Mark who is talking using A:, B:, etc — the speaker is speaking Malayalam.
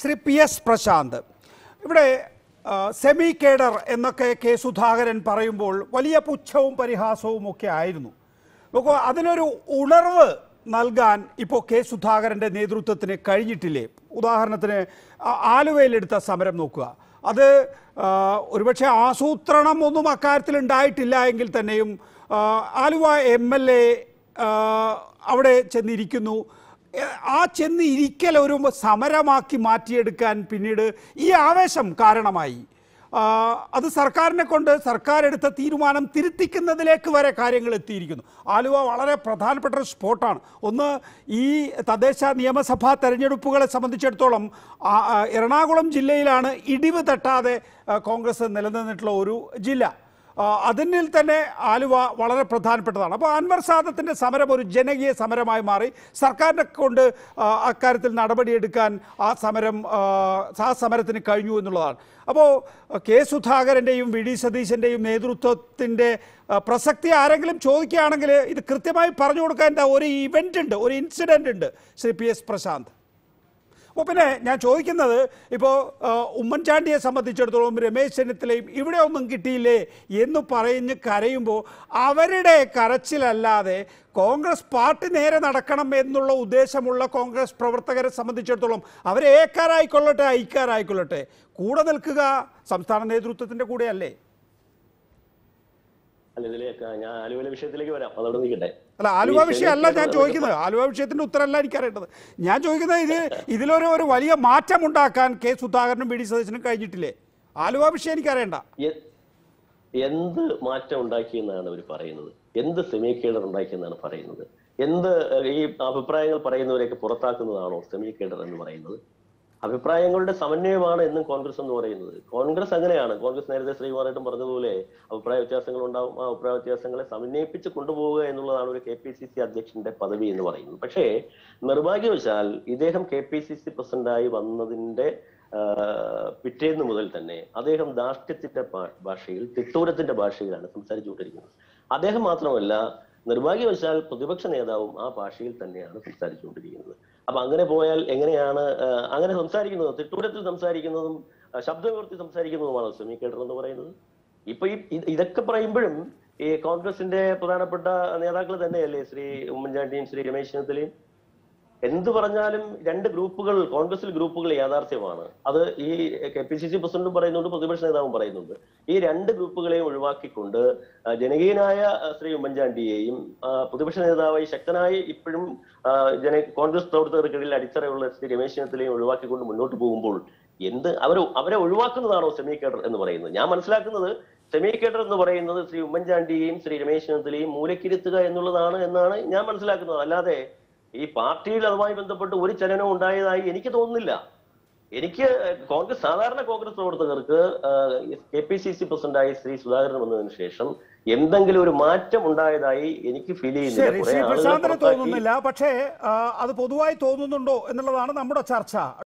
A: ശ്രീ പി എസ് പ്രശാന്ത് ഇവിടെ സെമി കേഡർ എന്നൊക്കെ കെ സുധാകരൻ പറയുമ്പോൾ വലിയ പുച്ഛവും പരിഹാസവും ഒക്കെ ആയിരുന്നു അപ്പോൾ അതിനൊരു ഉണർവ് നൽകാൻ ഇപ്പോൾ കെ സുധാകരൻ്റെ നേതൃത്വത്തിന് കഴിഞ്ഞിട്ടില്ലേ ഉദാഹരണത്തിന് ആലുവയിലെടുത്ത സമരം നോക്കുക അത് ഒരുപക്ഷെ ആസൂത്രണം ഒന്നും അക്കാര്യത്തിൽ ഉണ്ടായിട്ടില്ല എങ്കിൽ തന്നെയും ആലുവ എം എൽ എ അവിടെ ചെന്നിരിക്കുന്നു ആ ചെന്ന് ഇരിക്കൽ ഒരു സമരമാക്കി മാറ്റിയെടുക്കാൻ പിന്നീട് ഈ ആവേശം കാരണമായി അത് സർക്കാരിനെ കൊണ്ട് സർക്കാർ എടുത്ത തീരുമാനം തിരുത്തിക്കുന്നതിലേക്ക് വരെ കാര്യങ്ങൾ എത്തിയിരിക്കുന്നു ആലുവ വളരെ പ്രധാനപ്പെട്ട ഒരു സ്പോട്ടാണ് ഒന്ന് ഈ തദ്ദേശ നിയമസഭാ തെരഞ്ഞെടുപ്പുകളെ സംബന്ധിച്ചിടത്തോളം എറണാകുളം ജില്ലയിലാണ് ഇടിവ് തട്ടാതെ കോൺഗ്രസ് നിലനിന്നിട്ടുള്ള ഒരു ജില്ല അതിനിൽ തന്നെ ആലുവ വളരെ പ്രധാനപ്പെട്ടതാണ് അപ്പോൾ അൻവർ സാദത്തിൻ്റെ സമരം ഒരു ജനകീയ സമരമായി മാറി സർക്കാരിനെ കൊണ്ട് അക്കാര്യത്തിൽ നടപടിയെടുക്കാൻ ആ സമരം ആ സമരത്തിന് കഴിഞ്ഞു എന്നുള്ളതാണ് അപ്പോൾ കെ സുധാകരൻ്റെയും വി ഡി സതീശൻ്റെയും നേതൃത്വത്തിൻ്റെ പ്രസക്തി ആരെങ്കിലും ചോദിക്കുകയാണെങ്കിൽ ഇത് കൃത്യമായി പറഞ്ഞു കൊടുക്കാൻ ഒരു ഇവൻ്റ് ഉണ്ട് ഒരു ഇൻസിഡൻ്റ് ഉണ്ട് ശ്രീ പി എസ് പ്രശാന്ത് അപ്പോൾ പിന്നെ ഞാൻ ചോദിക്കുന്നത് ഇപ്പോൾ ഉമ്മൻചാണ്ടിയെ സംബന്ധിച്ചിടത്തോളം രമേശ് ചെന്നിത്തലയും ഇവിടെ ഒന്നും കിട്ടിയില്ലേ എന്ന് പറഞ്ഞ് കരയുമ്പോൾ അവരുടെ കരച്ചിലല്ലാതെ കോൺഗ്രസ് പാർട്ടി നേരെ നടക്കണം എന്നുള്ള ഉദ്ദേശമുള്ള കോൺഗ്രസ് പ്രവർത്തകരെ സംബന്ധിച്ചിടത്തോളം അവരെ ഏക്കാരായിക്കൊള്ളട്ടെ ഐക്കാരായിക്കൊള്ളട്ടെ കൂടെ നിൽക്കുക സംസ്ഥാന നേതൃത്വത്തിൻ്റെ കൂടെയല്ലേ
B: അല്ല ഞാൻ വിഷയത്തിലേക്ക് വരാം നിൽക്കട്ടെ അല്ല ആലുവ വിഷയമല്ല ഞാൻ ചോദിക്കുന്നത്
A: ആലുവ വിഷയത്തിന്റെ ഉത്തരമല്ല അറിയേണ്ടത് ഞാൻ ചോദിക്കുന്നത് ഇത് ഇതിലൊരു ഒരു വലിയ മാറ്റം ഉണ്ടാക്കാൻ കെ സുധാകരനും ബി ഡി സതീശനും കഴിഞ്ഞിട്ടില്ലേ ആലുവ വിഷയം അറിയണ്ട
B: എന്ത് മാറ്റം ഉണ്ടാക്കിയെന്നാണ് അവർ പറയുന്നത് എന്ത് സെമി കേഡർ ഉണ്ടാക്കിയെന്നാണ് പറയുന്നത് എന്ത് ഈ അഭിപ്രായങ്ങൾ പറയുന്നവരെയൊക്കെ പുറത്താക്കുന്നതാണോ സെമി കേഡർ എന്ന് പറയുന്നത് അഭിപ്രായങ്ങളുടെ സമന്വയമാണ് എന്നും കോൺഗ്രസ് എന്ന് പറയുന്നത് കോൺഗ്രസ് അങ്ങനെയാണ് കോൺഗ്രസ് നേരത്തെ ശ്രീകുമാറായിട്ടും പറഞ്ഞതുപോലെ അഭിപ്രായ വ്യത്യാസങ്ങൾ ഉണ്ടാവും ആ അഭിപ്രായ വ്യത്യാസങ്ങളെ സമന്വയിപ്പിച്ച് കൊണ്ടുപോവുക എന്നുള്ളതാണ് ഒരു കെ പി സി സി അധ്യക്ഷന്റെ പദവി എന്ന് പറയുന്നത് പക്ഷേ നിർഭാഗ്യവശാൽ ഇദ്ദേഹം കെ പി സി സി പ്രസിഡന്റായി വന്നതിന്റെ പിറ്റേന്ന് മുതൽ തന്നെ അദ്ദേഹം ധാർഷ്ട്യത്തിന്റെ ഭാഷയിൽ തിട്ടൂരത്തിന്റെ ഭാഷയിലാണ് സംസാരിച്ചുകൊണ്ടിരിക്കുന്നത് അദ്ദേഹം മാത്രമല്ല നിർഭാഗ്യവശാൽ പ്രതിപക്ഷ നേതാവും ആ ഭാഷയിൽ തന്നെയാണ് സംസാരിച്ചുകൊണ്ടിരിക്കുന്നത് അപ്പൊ അങ്ങനെ പോയാൽ എങ്ങനെയാണ് അങ്ങനെ സംസാരിക്കുന്നത് തിട്ടൂരത്തിൽ സംസാരിക്കുന്നതും ശബ്ദമുയർത്തി സംസാരിക്കുന്നതുമാണ് സെമി കേട്ടർ എന്ന് പറയുന്നത് ഇപ്പൊ ഈ ഇതൊക്കെ പറയുമ്പോഴും ഈ കോൺഗ്രസിന്റെ പ്രധാനപ്പെട്ട നേതാക്കൾ തന്നെയല്ലേ ശ്രീ ഉമ്മൻചാണ്ടിയും ശ്രീ രമേശ് ചെന്നിത്തലയും എന്ത് പറഞ്ഞാലും രണ്ട് ഗ്രൂപ്പുകൾ കോൺഗ്രസിൽ ഗ്രൂപ്പുകൾ യാഥാർത്ഥ്യമാണ് അത് ഈ കെ പി സി സി പ്രസിഡന്റും പറയുന്നുണ്ട് പ്രതിപക്ഷ നേതാവും പറയുന്നുണ്ട് ഈ രണ്ട് ഗ്രൂപ്പുകളെയും ഒഴിവാക്കിക്കൊണ്ട് ജനകീയനായ ശ്രീ ഉമ്മൻചാണ്ടിയെയും പ്രതിപക്ഷ നേതാവായി ശക്തനായി ഇപ്പോഴും ജന കോൺഗ്രസ് പ്രവർത്തകർക്കിടയിൽ അടിത്തറയുള്ള ശ്രീ രമേശ് ചെന്നിത്തലയും ഒഴിവാക്കിക്കൊണ്ട് മുന്നോട്ട് പോകുമ്പോൾ എന്ത് അവരെ അവരെ ഒഴിവാക്കുന്നതാണോ സെമി കേഡർ എന്ന് പറയുന്നത് ഞാൻ മനസ്സിലാക്കുന്നത് സെമി കേഡർ എന്ന് പറയുന്നത് ശ്രീ ഉമ്മൻചാണ്ടിയെയും ശ്രീ രമേശ് ചെന്നിത്തലയും മൂലക്കിരുത്തുക എന്നുള്ളതാണ് എന്നാണ് ഞാൻ മനസ്സിലാക്കുന്നത് അല്ലാതെ ഈ പാർട്ടിയിൽ അതുമായി ബന്ധപ്പെട്ട് ഒരു ചലനം ഉണ്ടായതായി എനിക്ക് തോന്നുന്നില്ല എനിക്ക് കോൺഗ്രസ് സാധാരണ കോൺഗ്രസ് പ്രവർത്തകർക്ക് കെ പി സി സി പ്രസിഡന്റായി ശ്രീ സുധാകരൻ വന്നതിന് ശേഷം എന്തെങ്കിലും ഒരു മാറ്റം ഉണ്ടായതായി എനിക്ക് ഫീൽ ചെയ്യുന്നില്ല തോന്നുന്നില്ല
A: പക്ഷേ അത് പൊതുവായി തോന്നുന്നുണ്ടോ എന്നുള്ളതാണ് നമ്മുടെ ചർച്ച